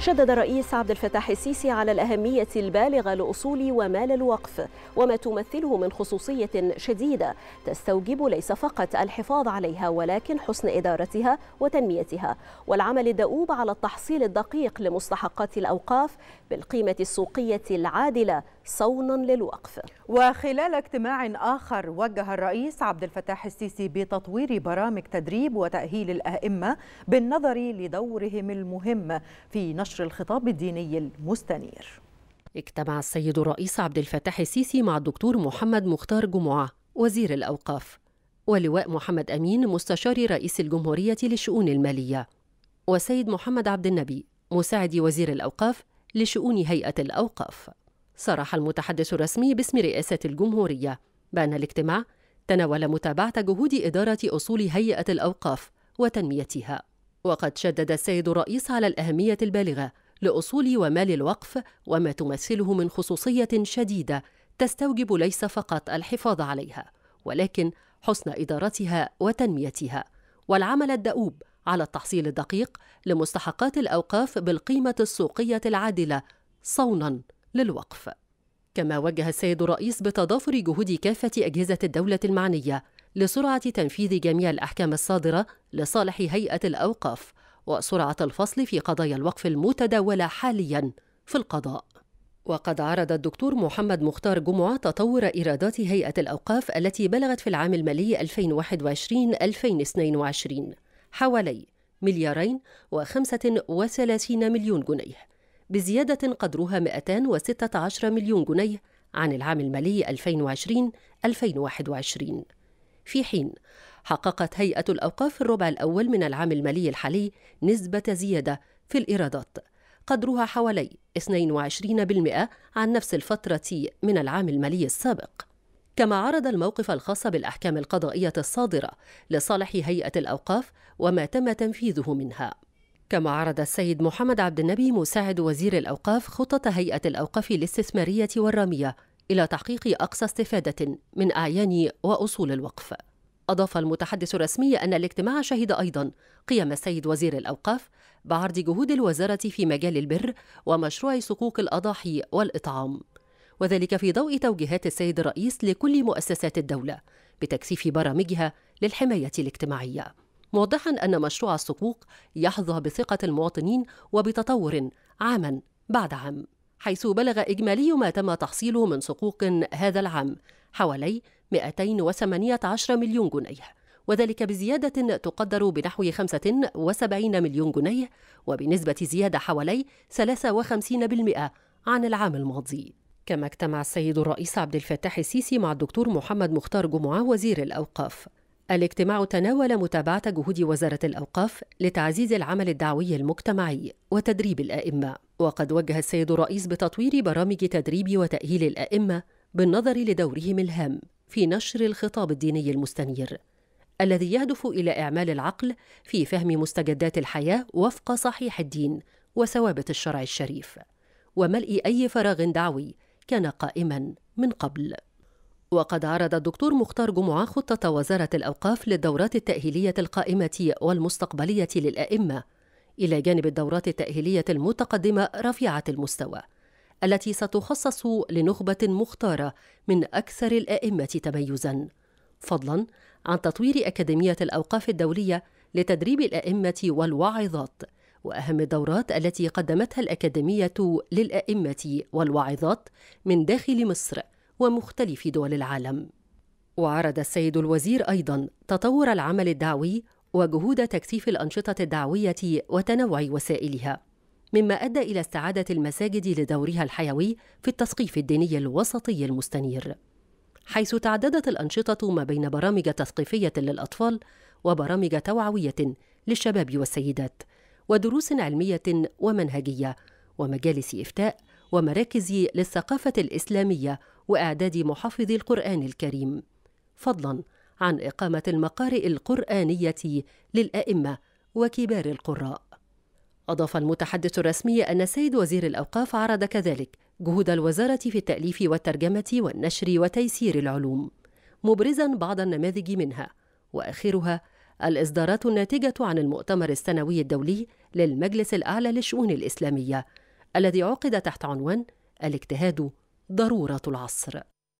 شدد الرئيس عبد الفتاح السيسي على الأهمية البالغة لأصول ومال الوقف وما تمثله من خصوصية شديدة تستوجب ليس فقط الحفاظ عليها ولكن حسن إدارتها وتنميتها والعمل الدؤوب على التحصيل الدقيق لمستحقات الأوقاف بالقيمة السوقية العادلة صونا للوقف وخلال اجتماع آخر وجه الرئيس عبد الفتاح السيسي بتطوير برامج تدريب وتأهيل الأئمة بالنظر لدورهم المهم في نشر الخطاب الديني المستنير اجتمع السيد الرئيس عبد الفتاح السيسي مع الدكتور محمد مختار جمعة وزير الأوقاف ولواء محمد أمين مستشار رئيس الجمهورية للشؤون المالية وسيد محمد عبد النبي مساعد وزير الأوقاف لشؤون هيئة الأوقاف صرح المتحدث الرسمي باسم رئاسة الجمهورية بأن الاجتماع تناول متابعة جهود إدارة أصول هيئة الأوقاف وتنميتها وقد شدد السيد الرئيس على الأهمية البالغة لأصول ومال الوقف وما تمثله من خصوصية شديدة تستوجب ليس فقط الحفاظ عليها ولكن حسن إدارتها وتنميتها والعمل الدؤوب على التحصيل الدقيق لمستحقات الأوقاف بالقيمة السوقية العادلة صونا للوقف كما وجه السيد الرئيس بتضافر جهود كافة أجهزة الدولة المعنية لسرعة تنفيذ جميع الأحكام الصادرة لصالح هيئة الأوقاف وسرعة الفصل في قضايا الوقف المتداولة حاليا في القضاء وقد عرض الدكتور محمد مختار جمعة تطور إيرادات هيئة الأوقاف التي بلغت في العام المالي 2021-2022 حوالي مليارين و35 مليون جنيه بزيادة قدرها 216 مليون جنيه عن العام المالي 2020-2021 في حين حققت هيئة الأوقاف في الربع الأول من العام المالي الحالي نسبة زيادة في الإيرادات قدرها حوالي 22% عن نفس الفترة من العام المالي السابق كما عرض الموقف الخاص بالأحكام القضائية الصادرة لصالح هيئة الأوقاف وما تم تنفيذه منها كما عرض السيد محمد عبد النبي مساعد وزير الأوقاف خطة هيئة الأوقاف الاستثمارية والرامية إلى تحقيق أقصى استفادة من أعيان وأصول الوقف أضاف المتحدث الرسمي أن الاجتماع شهد أيضا قيام السيد وزير الأوقاف بعرض جهود الوزارة في مجال البر ومشروع صكوك الأضاحي والإطعام وذلك في ضوء توجيهات السيد الرئيس لكل مؤسسات الدولة بتكثيف برامجها للحماية الاجتماعية موضحا أن مشروع الصكوك يحظى بثقة المواطنين وبتطور عاما بعد عام حيث بلغ إجمالي ما تم تحصيله من صكوك هذا العام حوالي 218 مليون جنيه وذلك بزيادة تقدر بنحو 75 مليون جنيه وبنسبة زيادة حوالي 53% عن العام الماضي كما اجتمع السيد الرئيس عبد الفتاح السيسي مع الدكتور محمد مختار جمعة وزير الأوقاف الاجتماع تناول متابعة جهود وزارة الأوقاف لتعزيز العمل الدعوي المجتمعي وتدريب الأئمة، وقد وجه السيد الرئيس بتطوير برامج تدريب وتأهيل الأئمة بالنظر لدورهم الهام في نشر الخطاب الديني المستنير، الذي يهدف إلى إعمال العقل في فهم مستجدات الحياة وفق صحيح الدين وثوابت الشرع الشريف، وملء أي فراغ دعوي كان قائما من قبل. وقد عرض الدكتور مختار جمعة خطة وزارة الأوقاف للدورات التأهيلية القائمة والمستقبلية للأئمة إلى جانب الدورات التأهيلية المتقدمة رفيعة المستوى التي ستخصص لنخبة مختارة من أكثر الأئمة تميزاً فضلاً عن تطوير أكاديمية الأوقاف الدولية لتدريب الأئمة والواعظات وأهم الدورات التي قدمتها الأكاديمية للأئمة والواعظات من داخل مصر – ومختلف دول العالم وعرض السيد الوزير أيضا تطور العمل الدعوي وجهود تكثيف الأنشطة الدعوية وتنوع وسائلها مما أدى إلى استعادة المساجد لدورها الحيوي في التثقيف الديني الوسطي المستنير حيث تعددت الأنشطة ما بين برامج تثقيفية للأطفال وبرامج توعوية للشباب والسيدات ودروس علمية ومنهجية ومجالس إفتاء ومراكز للثقافة الإسلامية واعداد محافظي القران الكريم فضلا عن اقامه المقارئ القرانيه للائمه وكبار القراء اضاف المتحدث الرسمي ان سيد وزير الاوقاف عرض كذلك جهود الوزاره في التاليف والترجمه والنشر وتيسير العلوم مبرزا بعض النماذج منها واخرها الاصدارات الناتجه عن المؤتمر السنوي الدولي للمجلس الاعلى للشؤون الاسلاميه الذي عقد تحت عنوان الاجتهاد ضروره العصر